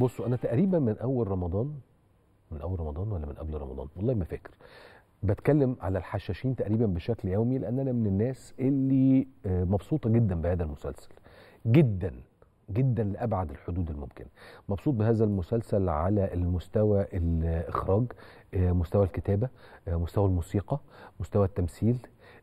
بصوا انا تقريبا من اول رمضان من اول رمضان ولا من قبل رمضان والله ما فاكر بتكلم على الحشاشين تقريبا بشكل يومي لان انا من الناس اللي آه، مبسوطه جدا بهذا المسلسل جدا جدا لابعد الحدود الممكنه مبسوط بهذا المسلسل على المستوى الاخراج آه، مستوى الكتابه آه، مستوى الموسيقى مستوى التمثيل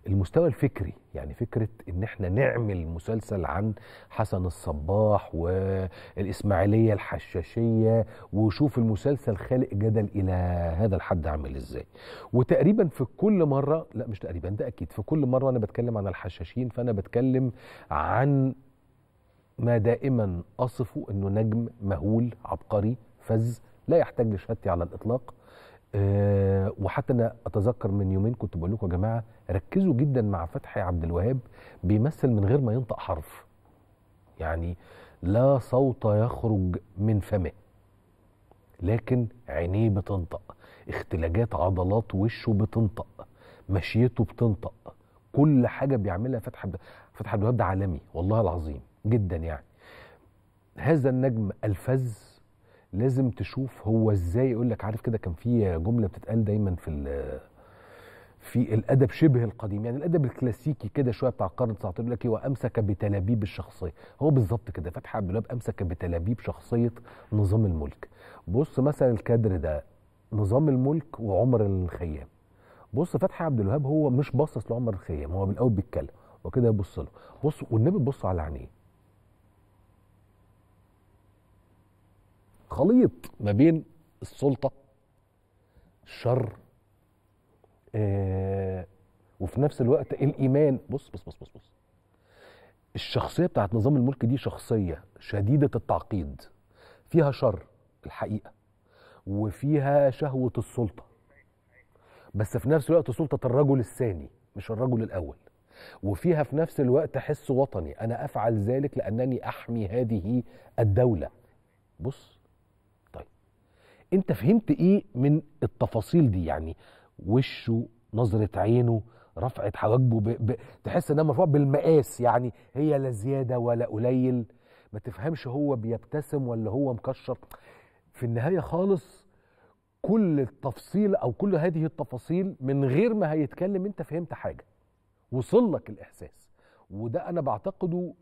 المستوى الفكري يعني فكره ان احنا نعمل مسلسل عن حسن الصباح والاسماعيليه الحشاشيه وشوف المسلسل خالق جدل الى هذا الحد عامل ازاي وتقريبا في كل مره لا مش تقريبا ده اكيد في كل مره انا بتكلم عن الحشاشين فانا بتكلم عن ما دائما اصفه انه نجم مهول عبقري فذ لا يحتاج لشهادتي على الاطلاق أه وحتى انا اتذكر من يومين كنت بقول لكم يا جماعه ركزوا جدا مع فتحي عبد الوهاب بيمثل من غير ما ينطق حرف يعني لا صوت يخرج من فمه لكن عينيه بتنطق اختلاجات عضلات وشه بتنطق مشيته بتنطق كل حاجه بيعملها فتحي عبد فتحي عبد الوهاب ده عالمي والله العظيم جدا يعني هذا النجم الفذ لازم تشوف هو ازاي يقول لك عارف كده كان في جمله بتتقال دايما في في الادب شبه القديم يعني الادب الكلاسيكي كده شويه بتاع القرن 19 يقول لك إيه؟ وامسك بتلابيب الشخصيه هو بالظبط كده فتحي عبد الوهاب امسك بتلابيب شخصيه نظام الملك بص مثلا الكادر ده نظام الملك وعمر الخيام بص فتحي عبد الوهاب هو مش باصص لعمر الخيام هو من الاول بيتكلم وكده يبص له بص والنبي بص على عينيه خليط ما بين السلطه الشر آه وفي نفس الوقت الايمان بص بص بص بص بص الشخصيه بتاعت نظام الملك دي شخصيه شديده التعقيد فيها شر الحقيقه وفيها شهوه السلطه بس في نفس الوقت سلطه الرجل الثاني مش الرجل الاول وفيها في نفس الوقت حس وطني انا افعل ذلك لانني احمي هذه الدوله بص انت فهمت ايه من التفاصيل دي يعني وشه نظره عينه رفعه حواجبه ب... ب... تحس انها مرفوعه بالمقاس يعني هي لا زياده ولا قليل ما تفهمش هو بيبتسم ولا هو مكشر في النهايه خالص كل التفصيل او كل هذه التفاصيل من غير ما هيتكلم انت فهمت حاجه وصل لك الاحساس وده انا بعتقده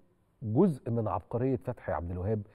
جزء من عبقريه فتحي عبد الوهاب